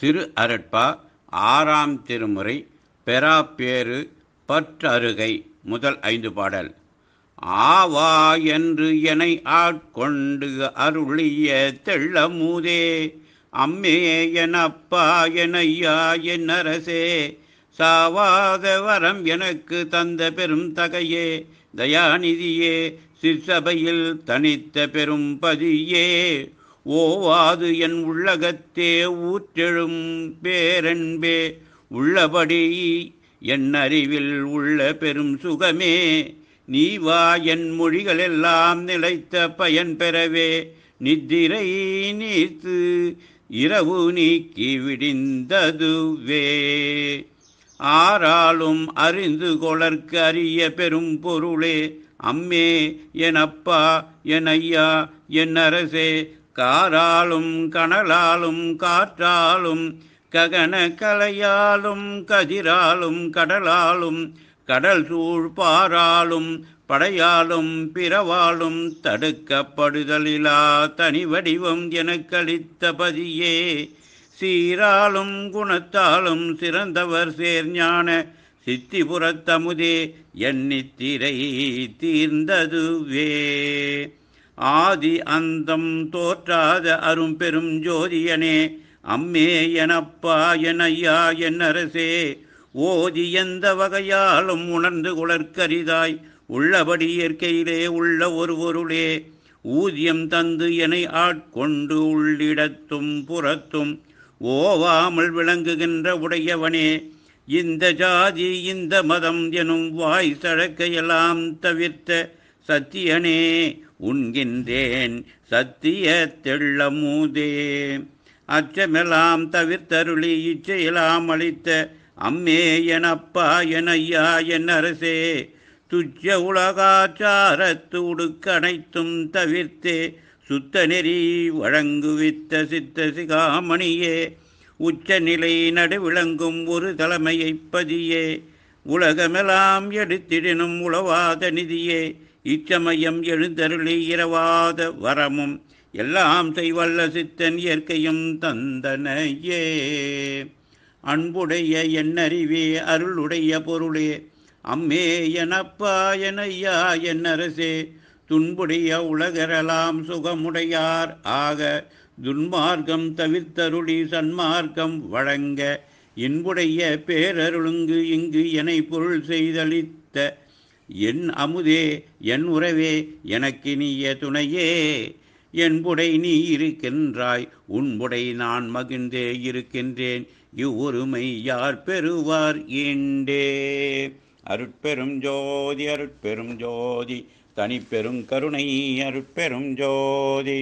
திரு அரட்பா ஆறாம் திருமுறை பெறாப்பேறு பற்றருகை முதல் ஐந்து பாடல் ஆவா என்று என்னை ஆட்கொண்டு அருளிய தெள்ளமூதே அம்மே என் அப்பா என் என் அரசே சாவாத வரம் எனக்கு தந்த பெரும் தகையே தயாநிதியே சிற்சபையில் தனித்த பெரும் பதியே ஓவாது என் உள்ளகத்தே ஊற்றெழும் பேரன்பே உள்ளபடி என் அறிவில் உள்ள பெரும் சுகமே நீ வா என் மொழிகளெல்லாம் நிலைத்த பயன் பெறவே நித்திரை நீத்து இரவு நீக்கி விடிந்ததுவே ஆறாலும் அறிந்து கொளர்க்கு அறிய பெரும் பொருளே அம்மே என் அப்பா என் ஐயா என் அரசே காராலும் கனலாலும் காற்றாலும் ககன கலையாலும் கதிராலும் கடலாலும் கடல் சூழ் பாராலும் படையாலும் பிறவாலும் தடுக்கப்படுதலிலா தனி வடிவம் எனக்களித்த பதியே சீராலும் குணத்தாலும் சிறந்தவர் சேர்ஞான புறத்தமுதே எண்ணித்திரை தீர்ந்ததுவே ஆதி அந்தம் தோற்றாத அரும்பெரும் ஜோதியனே அம்மே எனப்பா என் ஐயா என் அரசே ஓதி எந்த வகையாலும் உணர்ந்து உளர்கரிதாய் உள்ளபடி இயற்கையிலே உள்ள ஒரு பொருளே ஊதியம் தந்து என ஆட்கொண்டு உள்ளிடத்தும் புறத்தும் ஓவாமல் விளங்குகின்ற உடையவனே இந்த ஜாதி இந்த மதம் எனும் வாய் சழக்கையெல்லாம் தவிர்த்த சத்தியனே உண்கின்றேன் சத்திய தெள்ளமூதே அச்சமெல்லாம் தவிர்த்தருளி இச்சையெல்லாம் அளித்த அம்மே என் அப்பா ஐயா என் அரசே துச்ச உலகாச்சாரத்து உடுக்கனைத்தும் தவிர்த்தே சுத்த நெறி வழங்குவித்த சித்த சிகாமணியே உச்சநிலை நடுவிளங்கும் ஒரு தலைமையைப் பதியே உலகமெல்லாம் எடுத்திடனும் உளவாத நிதியே இச்சமயம் எழுந்தருளி இரவாத வரமும் எல்லாம் செய்வல்ல சித்தன் இயற்கையும் தந்தனையே அன்புடைய எண்ணறிவே அருளுடைய பொருளே அம்மே எனப்பா எனையா என்னரசே துன்புடைய உலகரலாம் சுகமுடையார் ஆக துன்மார்க்கம் தவிர்த்தருளி சன்மார்க்கம் வழங்க இன்புடைய பேரருளுங்கு இங்கு என பொருள் செய்தளித்த என் அமுதே என் உறவே எனக்கு நீய துணையே என்புடை நீ இருக்கின்றாய் உன்புடை நான் மகிழ்ந்தே இருக்கின்றேன் இவ்வொருமை யார் பெறுவார் ஏண்டே அருட்பெரும் ஜோதி அருட்பெரும் ஜோதி தனிப்பெரும் கருணை அருட்பெரும் ஜோதி